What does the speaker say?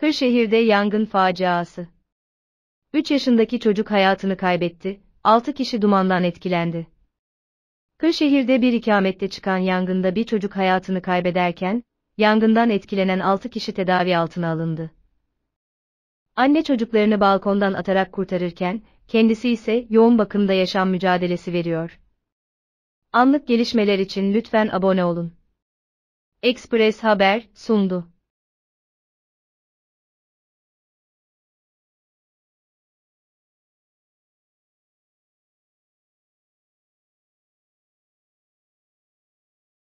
Kırşehir'de yangın faciası. 3 yaşındaki çocuk hayatını kaybetti, 6 kişi dumandan etkilendi. Kırşehir'de bir ikamette çıkan yangında bir çocuk hayatını kaybederken, yangından etkilenen 6 kişi tedavi altına alındı. Anne çocuklarını balkondan atarak kurtarırken, kendisi ise yoğun bakımda yaşam mücadelesi veriyor. Anlık gelişmeler için lütfen abone olun. Express Haber sundu.